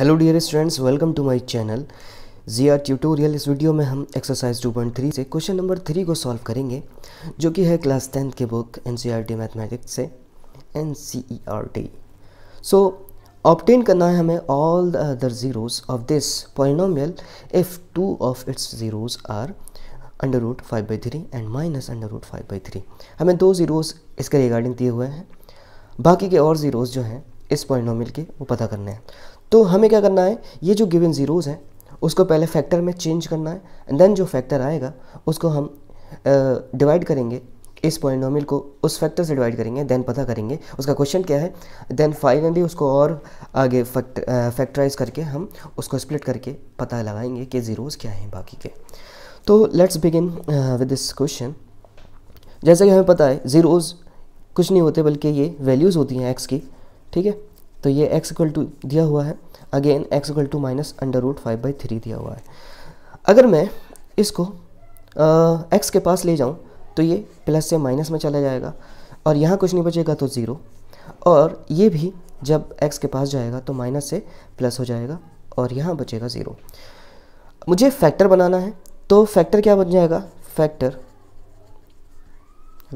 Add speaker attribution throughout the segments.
Speaker 1: hello dear students welcome to my channel G R tutorial इस वीडियो में हम एक्सरसाइज 2.3 से क्वेश्चन नंबर थ्री को सॉल्व करेंगे जो कि है क्लास टेंथ के book N C R T mathematics से N C E R T so obtain करना है हमें all the other zeros of this polynomial if two of its zeros are under root five by three and minus under root five by three हमें दो zeros इसके regarding दिए हुए हैं बाकी के और ज़ीरोज़ जो हैं इस पॉलिनोमियल के वो पता करने हैं तो हमें क्या करना है ये जो गिवन ज़ीरोज़ हैं उसको पहले फैक्टर में चेंज करना है एंड देन जो फैक्टर आएगा उसको हम डिवाइड uh, करेंगे इस पॉइंट को उस फैक्टर से डिवाइड करेंगे देन पता करेंगे उसका क्वेश्चन क्या है देन फाइनली उसको और आगे फैक्टर फैक्टराइज करके हम उसको स्प्लिट करके पता लगाएंगे कि ज़ीरोज़ क्या हैं बाकी के तो let's begin with this question जैसा कि हमें पता है ज़ीरोज़ कुछ नहीं होते बल्कि ये वैल्यूज़ होती हैं एक्स की ठीक है तो ये एक्स इक्वल टू दिया हुआ है again x equal to minus under root five by three दिया हुआ है अगर मैं इसको एक्स के पास ले जाऊँ तो ये प्लस से माइनस में चला जाएगा और यहाँ कुछ नहीं बचेगा तो ज़ीरो और ये भी जब एक्स के पास जाएगा तो माइनस से प्लस हो जाएगा और यहाँ बचेगा ज़ीरो मुझे फैक्टर बनाना है तो फैक्टर क्या बन जाएगा फैक्टर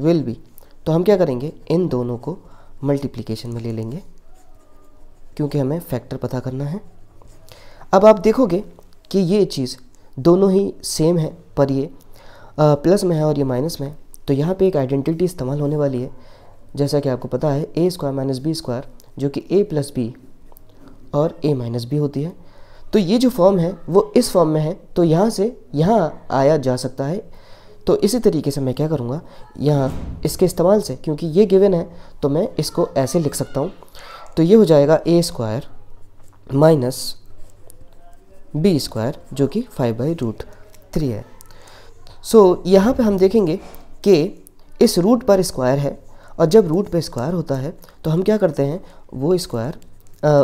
Speaker 1: विल बी तो हम क्या करेंगे इन दोनों को मल्टीप्लिकेशन में ले लेंगे क्योंकि हमें फैक्टर पता करना है अब आप देखोगे कि ये चीज़ दोनों ही सेम है पर ये प्लस में है और ये माइनस में है तो यहाँ पे एक आइडेंटिटी इस्तेमाल होने वाली है जैसा कि आपको पता है A square minus B square जो कि ए प्लस बी और ए माइनस बी होती है तो ये जो फॉर्म है वो इस फॉर्म में है तो यहाँ से यहाँ आया जा सकता है तो इसी तरीके से मैं क्या करूँगा यहाँ इसके इस्तेमाल से क्योंकि ये गिवन है तो मैं इसको ऐसे लिख सकता हूँ तो ये हो जाएगा A square minus B square जो कि फाइव बाई रूट थ्री है सो so, यहाँ पे हम देखेंगे कि इस रूट पर स्क्वायर है और जब रूट पर स्क्वायर होता है तो हम क्या करते हैं वो स्क्वायर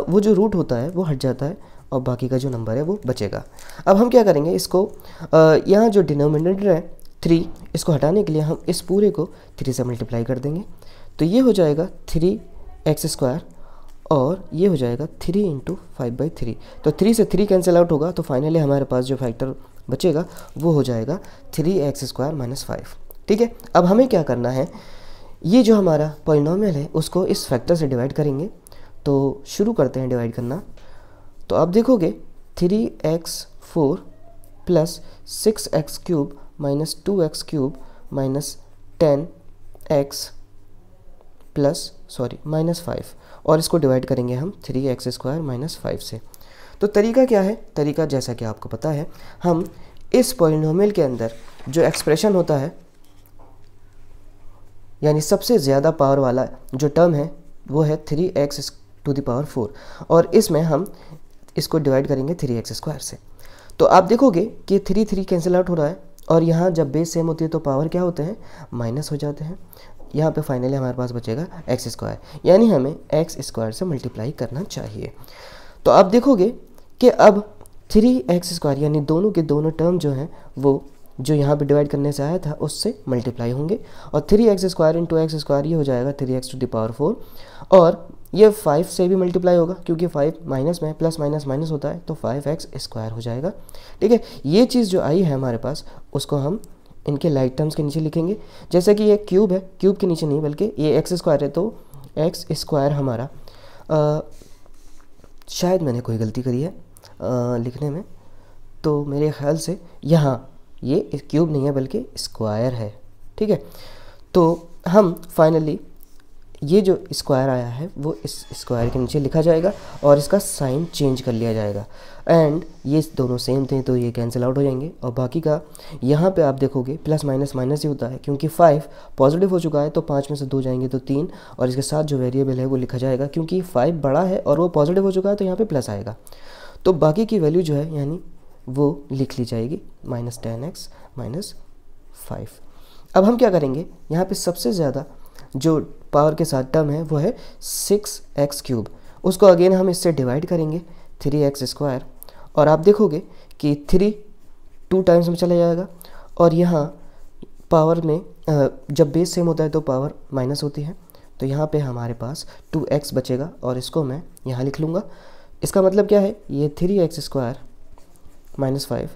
Speaker 1: वो जो रूट होता है वो हट जाता है और बाकी का जो नंबर है वो बचेगा अब हम क्या करेंगे इसको यहाँ जो डिनोमिनेटर है थ्री इसको हटाने के लिए हम इस पूरे को थ्री से मल्टीप्लाई कर देंगे तो ये हो जाएगा थ्री एक्स स्क्वायर और ये हो जाएगा three into five by three तो थ्री से थ्री कैंसिल आउट होगा तो फाइनली हमारे पास जो फैक्टर बचेगा वो हो जाएगा three x square minus five ठीक है अब हमें क्या करना है ये जो हमारा पॉलिनॉमियल है उसको इस फैक्टर से डिवाइड करेंगे तो शुरू करते हैं डिवाइड करना तो आप देखोगे three x four plus six x cube minus two x cube minus ten x plus sorry minus five और इसको डिवाइड करेंगे हम three x square minus five से तो तरीका क्या है तरीका जैसा कि आपको पता है हम इस पॉलिनोमियल के अंदर जो एक्सप्रेशन होता है यानी सबसे ज़्यादा पावर वाला जो टर्म है वो है three x to the power four और इसमें हम इसको डिवाइड करेंगे थ्री एक्स स्क्वायर से तो आप देखोगे कि थ्री थ्री कैंसिल आउट हो रहा है और यहाँ जब बेस सेम होती है तो पावर क्या होते हैं माइनस हो जाते हैं यहाँ पे फाइनली हमारे पास बचेगा एक्स स्क्वायर यानी हमें एक्स स्क्वायर से मल्टीप्लाई करना चाहिए तो आप देखोगे कि अब थ्री एक्स स्क्वायर यानी दोनों के दोनों टर्म जो हैं वो जो यहाँ पे डिवाइड करने से आया था उससे मल्टीप्लाई होंगे और three x square into x square ये हो जाएगा three x to the power four और ये फाइव से भी मल्टीप्लाई होगा क्योंकि फाइव माइनस में प्लस माइनस माइनस होता है तो फाइव एक्स स्क्वायर हो जाएगा ठीक है ये चीज़ जो आई है हमारे पास उसको हम इनके लाइक टर्म्स के नीचे लिखेंगे जैसे कि ये क्यूब है क्यूब के नीचे नहीं बल्कि ये एक्स स्क्वायर है तो एक्स स्क्वायर हमारा आ, शायद मैंने कोई गलती करी है आ, लिखने में तो मेरे ख्याल से यहाँ ये क्यूब नहीं है बल्कि स्क्वायर है ठीक है तो हम फाइनली ये जो स्क्वायर आया है वो इस स्क्वायर के नीचे लिखा जाएगा और इसका साइन चेंज कर लिया जाएगा एंड ये दोनों सेम थे तो ये कैंसिल आउट हो जाएंगे और बाकी का यहाँ पे आप देखोगे प्लस माइनस माइनस ही होता है क्योंकि फाइव पॉजिटिव हो चुका है तो पाँच में से दो जाएंगे तो तीन और इसके साथ जो वेरिएबल है वो लिखा जाएगा क्योंकि फाइव बड़ा है और वो पॉजिटिव हो चुका है तो यहाँ पर प्लस आएगा तो बाकी की वैल्यू जो है यानी वो लिख ली जाएगी minus ten x minus five अब हम क्या करेंगे यहाँ पे सबसे ज़्यादा जो पावर के साथ टर्म है वो है सिक्स एक्स क्यूब उसको अगेन हम इससे डिवाइड करेंगे थ्री एक्स स्क्वायर और आप देखोगे कि थ्री टू टाइम्स में चला जाएगा और यहाँ पावर में जब बेस सेम होता है तो पावर माइनस होती है तो यहाँ पे हमारे पास टू एक्स बचेगा और इसको मैं यहाँ लिख लूँगा इसका मतलब क्या है ये three x square minus five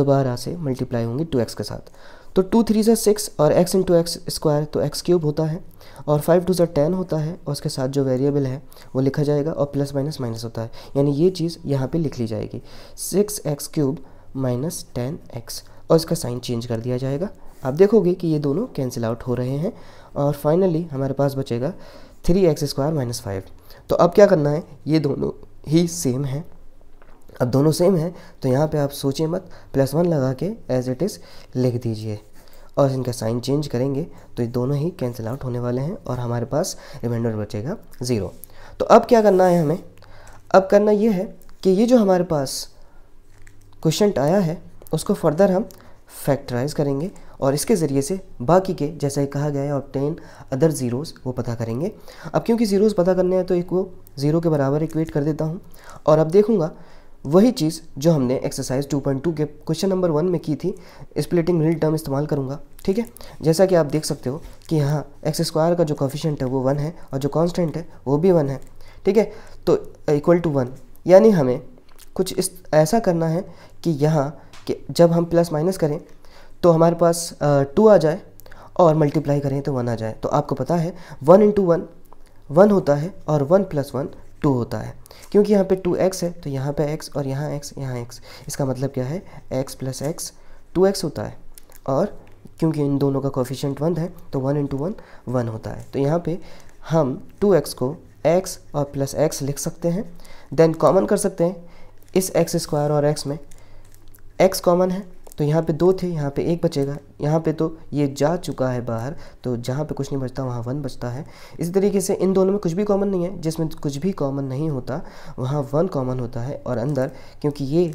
Speaker 1: दोबारा से मल्टीप्लाई होंगी टू एक्स के साथ तो टू थ्री ज़ा सिक्स और एक्स इंटू एक्स स्क्वायर तो एक्स क्यूब होता है और फाइव टू ज़ा टेन होता है और उसके साथ जो वेरिएबल है वो लिखा जाएगा और प्लस माइनस माइनस होता है यानी ये चीज़ यहाँ पे लिख ली जाएगी six x cube minus ten x और इसका साइन चेंज कर दिया जाएगा आप देखोगे कि ये दोनों कैंसिल आउट हो रहे हैं और फाइनली हमारे पास बचेगा three x square minus five तो अब क्या करना है ये दोनों ही सेम है अब दोनों सेम है तो यहाँ पे आप सोचें मत प्लस वन लगा के एज इट इज़ लिख दीजिए और इनका साइन चेंज करेंगे तो ये दोनों ही कैंसिल आउट होने वाले हैं और हमारे पास रिमाइंडर बचेगा ज़ीरो तो अब क्या करना है हमें अब करना ये है कि ये जो हमारे पास क्वेश्चन आया है उसको फर्दर हम फैक्टराइज करेंगे और इसके ज़रिए से बाकी के जैसा ही कहा गया है ऑप्टेन अदर ज़ीरोज़ वो पता करेंगे अब क्योंकि ज़ीरोज़ पता करने हैं तो एक वो ज़ीरो के बराबर इक्वेट कर देता हूँ और अब देखूँगा वही चीज़ जो हमने एक्सरसाइज 2.2 के क्वेश्चन नंबर वन में की थी स्प्लिटिंग मिडिल टर्म इस्तेमाल करूँगा ठीक है जैसा कि आप देख सकते हो कि यहाँ एक्स स्क्वायर का जो कॉफिशेंट है वो वन है और जो कांस्टेंट है वो भी वन है ठीक है तो इक्वल टू वन यानी हमें कुछ इस ऐसा करना है कि यहाँ कि जब हम प्लस माइनस करें तो हमारे पास टू आ जाए और मल्टीप्लाई करें तो वन आ जाए तो आपको पता है वन इंटू वन वन होता है और वन प्लस वन टू होता है क्योंकि यहाँ पे टू एक्स है तो यहाँ पे एक्स और यहाँ एक्स यहाँ एक्स इसका मतलब क्या है x plus x two x होता है और क्योंकि इन दोनों का कोफिशेंट वन है तो वन इंटू वन वन होता है तो यहाँ पे हम टू एक्स को एक्स और प्लस एक्स लिख सकते हैं देन कॉमन कर सकते हैं इस एक्स स्क्वायर और एक्स में एक्स कॉमन है तो यहाँ पे दो थे यहाँ पे एक बचेगा यहाँ पे तो ये जा चुका है बाहर तो जहाँ पे कुछ नहीं बचता वहाँ वन बचता है इसी तरीके से इन दोनों में कुछ भी कॉमन नहीं है जिसमें कुछ भी कॉमन नहीं होता वहाँ वन कॉमन होता है और अंदर क्योंकि ये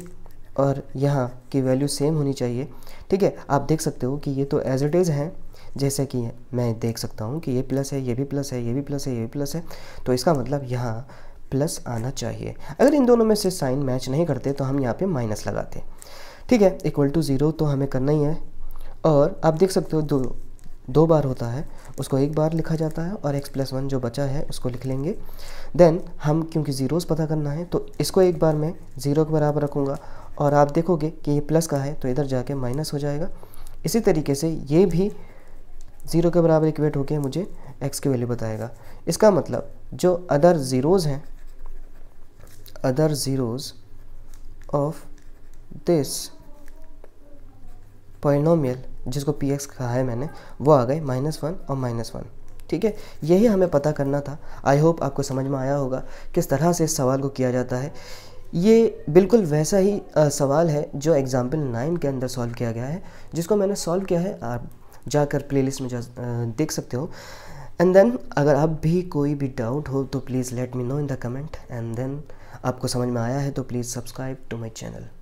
Speaker 1: और यहाँ की वैल्यू सेम होनी चाहिए ठीक है आप देख सकते हो कि ये तो एज इट इज़ हैं जैसे कि मैं देख सकता हूँ कि ये प्लस है ये भी प्लस है ये भी प्लस है ये भी प्लस है तो इसका मतलब यहाँ प्लस आना चाहिए अगर इन दोनों में से साइन मैच नहीं करते तो हम यहाँ पे माइनस लगाते ठीक है इक्वल टू ज़ीरो तो हमें करना ही है और आप देख सकते हो दो दो बार होता है उसको एक बार लिखा जाता है और x प्लस वन जो बचा है उसको लिख लेंगे देन हम क्योंकि ज़ीरोज़ पता करना है तो इसको एक बार मैं ज़ीरो के बराबर रखूँगा और आप देखोगे कि ये प्लस का है तो इधर जाके माइनस हो जाएगा इसी तरीके से ये भी ज़ीरो के बराबर इक्वेट होकर मुझे एक्स की वैल्यू बताएगा इसका मतलब जो अदर ज़ीरोज़ हैं other zeros of this polynomial जिसको पी एक्स कहा है मैंने वो आ गए माइनस वन और माइनस वन ठीक है यही हमें पता करना था आई होप आपको समझ में आया होगा किस तरह से इस सवाल को किया जाता है ये बिल्कुल वैसा ही आ, सवाल है जो एग्ज़ाम्पल नाइन के अंदर सॉल्व किया गया है जिसको मैंने सॉल्व किया है आप जाकर प्लेलिस्ट में जा आ, देख सकते हो एंड देन अगर आप भी कोई भी डाउट हो तो please let me know in the comment and then आपको समझ में आया है तो please subscribe to my channel